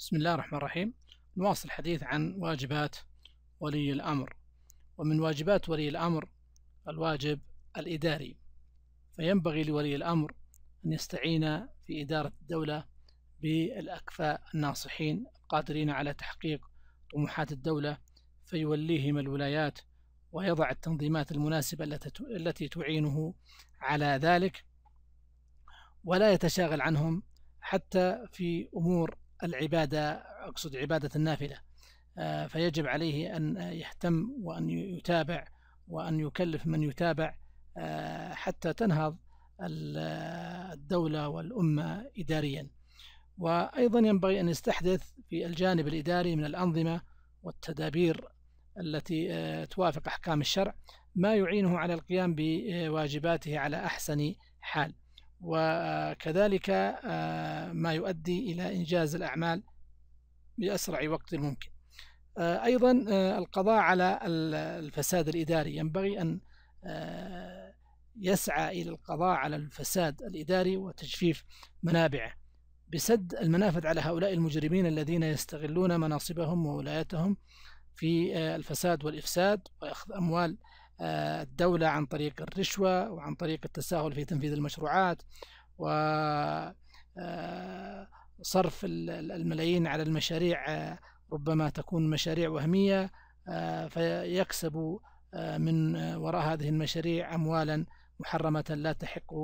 بسم الله الرحمن الرحيم نواصل الحديث عن واجبات ولي الأمر ومن واجبات ولي الأمر الواجب الإداري فينبغي لولي الأمر أن يستعين في إدارة الدولة بالأكفاء الناصحين القادرين على تحقيق طموحات الدولة فيوليهم الولايات ويضع التنظيمات المناسبة التي تعينه على ذلك ولا يتشاغل عنهم حتى في أمور العبادة أقصد عبادة النافلة آه، فيجب عليه أن يهتم وأن يتابع وأن يكلف من يتابع آه، حتى تنهض الدولة والأمة إداريا وأيضا ينبغي أن يستحدث في الجانب الإداري من الأنظمة والتدابير التي آه، توافق أحكام الشرع ما يعينه على القيام بواجباته على أحسن حال وكذلك آه، ما يؤدي إلى إنجاز الأعمال بأسرع وقت ممكن آه، أيضا آه، القضاء على الفساد الإداري ينبغي أن يسعى إلى القضاء على الفساد الإداري وتجفيف منابعه بسد المنافذ على هؤلاء المجرمين الذين يستغلون مناصبهم وولايتهم في الفساد والإفساد وأخذ أموال الدولة عن طريق الرشوة وعن طريق التساهل في تنفيذ المشروعات و آه، صرف الملايين على المشاريع آه، ربما تكون مشاريع وهمية آه، فيكسب من وراء هذه المشاريع أموالا محرمة لا تحق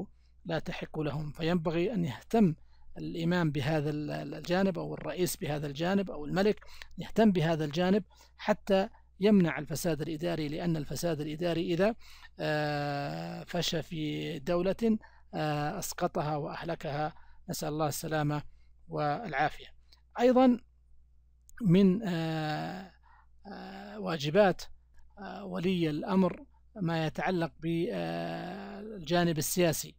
لا تحق لهم فينبغي أن يهتم الإمام بهذا الجانب أو الرئيس بهذا الجانب أو الملك يهتم بهذا الجانب حتى يمنع الفساد الإداري لأن الفساد الإداري إذا آه، فشى في دولة آه، أسقطها وأهلكها نسأل الله السلامة والعافية أيضا من آه، واجبات ولي الأمر ما يتعلق بالجانب السياسي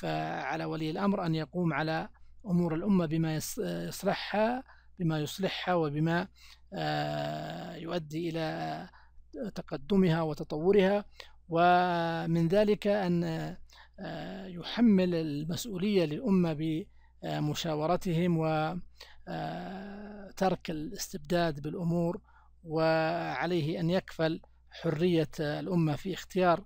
فعلى ولي الأمر أن يقوم على أمور الأمة بما يصلحها بما يصلحها وبما آه، يؤدي إلى تقدمها وتطورها ومن ذلك أن آه، يحمل المسؤولية للأمة بمشاورتهم وترك آه، الاستبداد بالأمور وعليه أن يكفل حرية الأمة في اختيار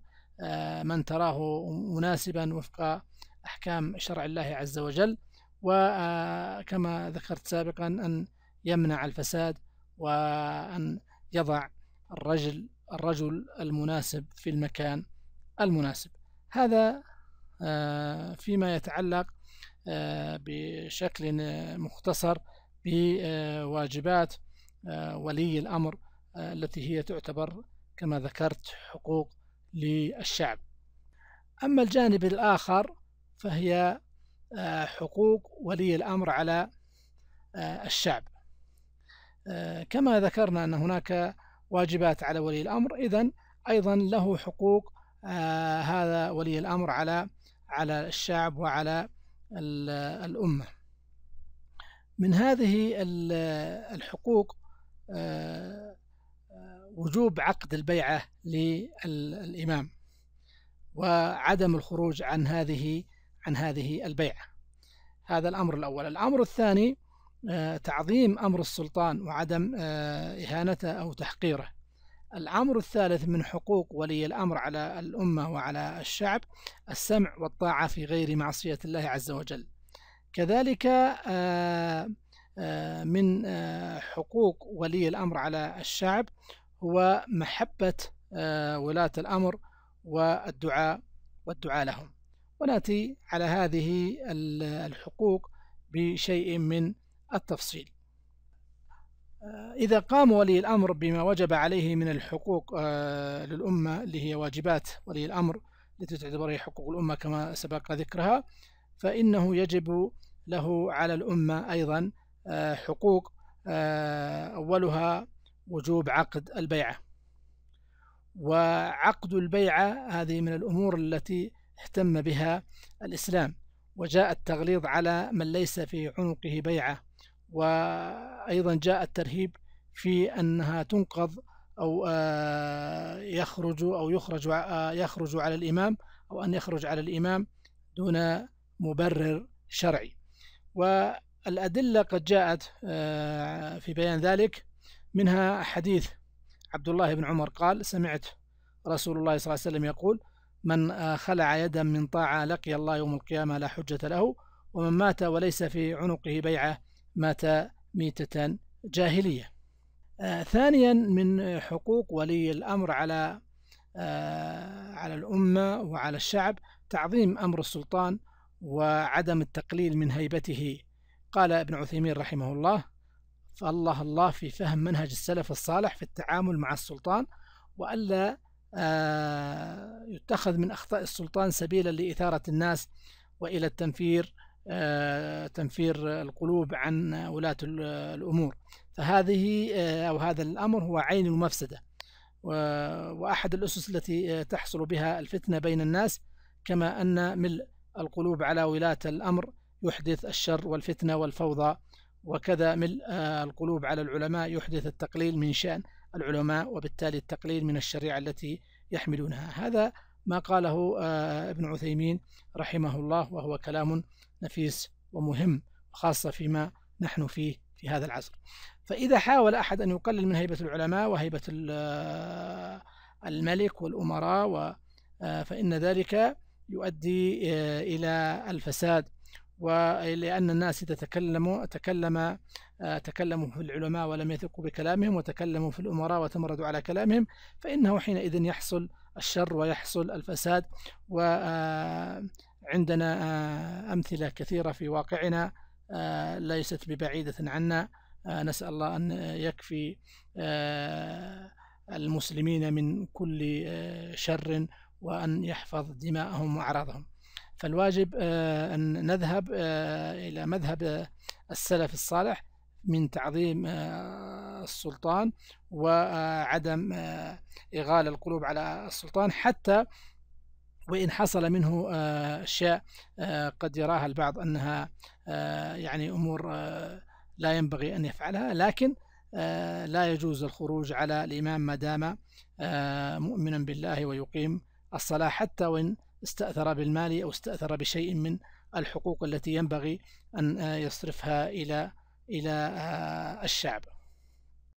من تراه مناسبا وفق أحكام شرع الله عز وجل وكما ذكرت سابقا أن يمنع الفساد وأن يضع الرجل الرجل المناسب في المكان المناسب هذا آه، فيما يتعلق آه، بشكل مختصر بواجبات آه، ولي الأمر التي هي تعتبر كما ذكرت حقوق للشعب أما الجانب الآخر فهي آه، حقوق ولي الأمر على آه، الشعب آه، كما ذكرنا أن هناك واجبات على ولي الأمر إذا أيضا له حقوق هذا ولي الأمر على على الشعب وعلى الأمة من هذه الحقوق وجوب عقد البيعة للإمام وعدم الخروج عن هذه عن هذه البيعة هذا الأمر الأول الأمر الثاني آه، تعظيم أمر السلطان وعدم آه، إهانته أو تحقيره الأمر الثالث من حقوق ولي الأمر على الأمة وعلى الشعب السمع والطاعة في غير معصية الله عز وجل كذلك آه، من حقوق ولي الأمر على الشعب هو محبة ولاة الأمر والدعاء والدعاء لهم ونأتي على هذه الحقوق بشيء من التفصيل آه، إذا قام ولي الأمر بما وجب عليه من الحقوق آه، للأمة اللي هي واجبات ولي الأمر التي تعتبر هي حقوق الأمة كما سبق ذكرها فإنه يجب له على الأمة أيضا آه، حقوق أولها وجوب عقد البيعة وعقد البيعة هذه من الأمور التي اهتم بها الإسلام وجاء التغليظ على من ليس في عنقه بيعة وأيضا جاء الترهيب في أنها تنقض أو آه، يخرج أو يخرج آه، يخرج على الإمام أو أن يخرج على الإمام دون مبرر شرعي والأدلة قد جاءت آه، في بيان ذلك منها حديث عبد الله بن عمر قال سمعت رسول الله صلى الله عليه وسلم يقول من آه، خلع يدا من طاعة لقي الله يوم القيامة لا حجة له ومن مات وليس في عنقه بيعة مات ميتة جاهلية آه، ثانيا من حقوق ولي الأمر على آه، على الأمة وعلى الشعب تعظيم أمر السلطان وعدم التقليل من هيبته قال ابن عثيمين رحمه الله فالله الله في فهم منهج السلف الصالح في التعامل مع السلطان وألا آه، يتخذ من أخطاء السلطان سبيلا لإثارة الناس وإلى التنفير آه، تنفير القلوب عن ولاة الأمور فهذه آه، أو هذا الأمر هو عين المفسدة وأحد الأسس التي تحصل بها الفتنة بين الناس كما أن ملء القلوب على ولاة الأمر يحدث الشر والفتنة والفوضى وكذا ملء القلوب على العلماء يحدث التقليل من شأن العلماء وبالتالي التقليل من الشريعة التي يحملونها هذا ما قاله آه، ابن عثيمين رحمه الله وهو كلام نفيس ومهم خاصة فيما نحن فيه في هذا العصر فإذا حاول أحد أن يقلل من هيبة العلماء وهيبة آه، الملك والأمراء آه، فإن ذلك يؤدي إلى الفساد ولأن الناس إذا تكلموا تكلم آه، تكلموا في العلماء ولم يثقوا بكلامهم وتكلموا في الأمراء وتمردوا على كلامهم فإنه حينئذ يحصل الشر ويحصل الفساد وعندنا آه، آه، أمثلة كثيرة في واقعنا ليست ببعيدة عنا نسأل الله أن يكفي المسلمين من كل شر وأن يحفظ دماءهم وأعراضهم فالواجب آه، أن نذهب آه، إلى مذهب آه، السلف الصالح من تعظيم السلطان وعدم إغالة القلوب على السلطان حتى وإن حصل منه أشياء قد يراها البعض أنها يعني أمور لا ينبغي أن يفعلها لكن لا يجوز الخروج على الإمام ما دام مؤمنا بالله ويقيم الصلاة حتى وإن استأثر بالمال أو استأثر بشيء من الحقوق التي ينبغي أن آه، يصرفها إلى إلى آه، الشعب